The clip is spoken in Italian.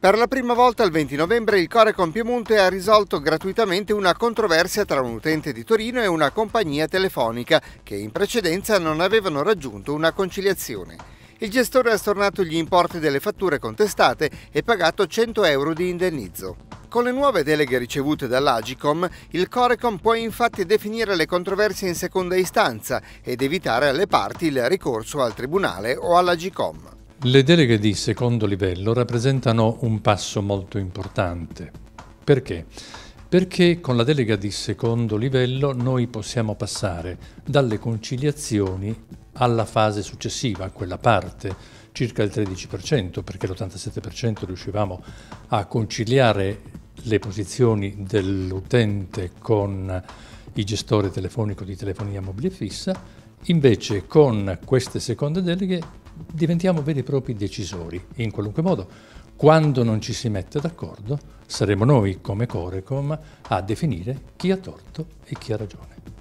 Per la prima volta il 20 novembre il Corecom Piemonte ha risolto gratuitamente una controversia tra un utente di Torino e una compagnia telefonica che in precedenza non avevano raggiunto una conciliazione. Il gestore ha stornato gli importi delle fatture contestate e pagato 100 euro di indennizzo. Con le nuove deleghe ricevute dall'Agicom, il Corecom può infatti definire le controversie in seconda istanza ed evitare alle parti il ricorso al Tribunale o all'Agicom. Le deleghe di secondo livello rappresentano un passo molto importante. Perché? Perché con la delega di secondo livello noi possiamo passare dalle conciliazioni alla fase successiva, a quella parte, circa il 13%, perché l'87% riuscivamo a conciliare le posizioni dell'utente con il gestore telefonico di telefonia mobile fissa, invece con queste seconde deleghe diventiamo veri e propri decisori, in qualunque modo. Quando non ci si mette d'accordo, saremo noi come Corecom a definire chi ha torto e chi ha ragione.